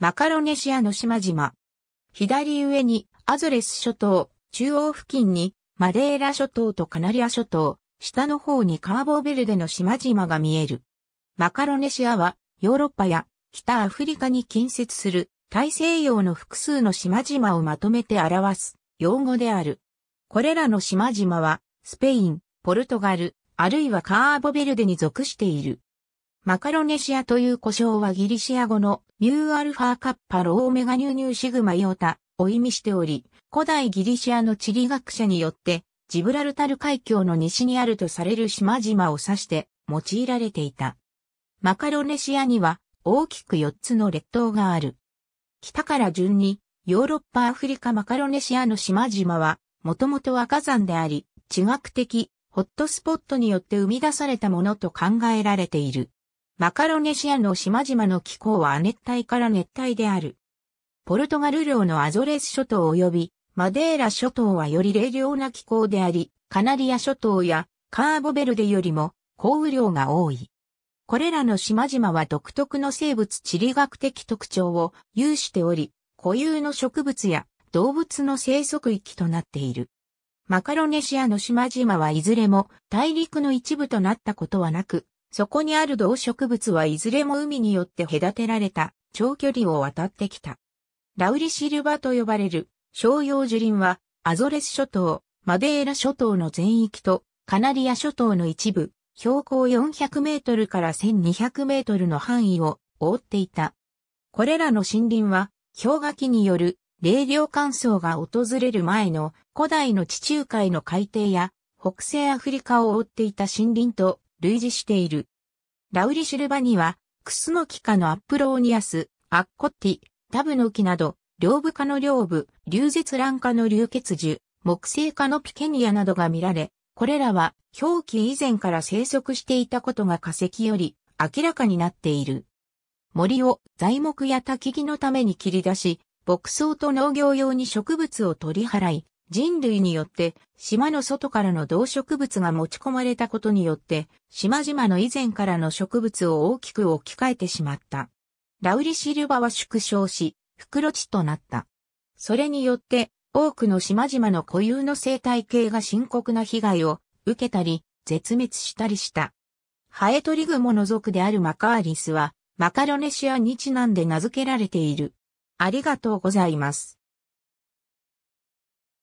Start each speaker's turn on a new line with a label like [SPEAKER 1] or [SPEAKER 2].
[SPEAKER 1] マカロネシアの島々。左上にアゾレス諸島、中央付近にマデーラ諸島とカナリア諸島、下の方にカーボーベルデの島々が見える。マカロネシアはヨーロッパや北アフリカに近接する大西洋の複数の島々をまとめて表す用語である。これらの島々はスペイン、ポルトガル、あるいはカーボベルデに属している。マカロネシアという呼称はギリシア語のミューアルファカッパローメガニューニューシグマヨータを意味しており、古代ギリシアの地理学者によって、ジブラルタル海峡の西にあるとされる島々を指して用いられていた。マカロネシアには大きく4つの列島がある。北から順にヨーロッパアフリカマカロネシアの島々はもともとは火山であり、地学的ホットスポットによって生み出されたものと考えられている。マカロネシアの島々の気候は熱帯から熱帯である。ポルトガル領のアゾレス諸島及びマデーラ諸島はより冷涼な気候であり、カナリア諸島やカーボベルデよりも降雨量が多い。これらの島々は独特の生物地理学的特徴を有しており、固有の植物や動物の生息域となっている。マカロネシアの島々はいずれも大陸の一部となったことはなく、そこにある動植物はいずれも海によって隔てられた長距離を渡ってきた。ラウリシルバと呼ばれる商用樹林はアゾレス諸島、マデーラ諸島の全域とカナリア諸島の一部、標高400メートルから1200メートルの範囲を覆っていた。これらの森林は氷河期による冷涼乾燥が訪れる前の古代の地中海の海底や北西アフリカを覆っていた森林と類似している。ラウリシルバには、クスノキ科のアップローニアス、アッコッティ、タブノキなど、両部科の両部、流絶卵科の流血樹、木星科のピケニアなどが見られ、これらは表記以前から生息していたことが化石より明らかになっている。森を材木や焚き木のために切り出し、牧草と農業用に植物を取り払い、人類によって島の外からの動植物が持ち込まれたことによって島々の以前からの植物を大きく置き換えてしまった。ラウリシルバは縮小し、袋地となった。それによって多くの島々の固有の生態系が深刻な被害を受けたり、絶滅したりした。ハエトリグモの族であるマカーリスはマカロネシアにちなんで名付けられている。ありがとうございます。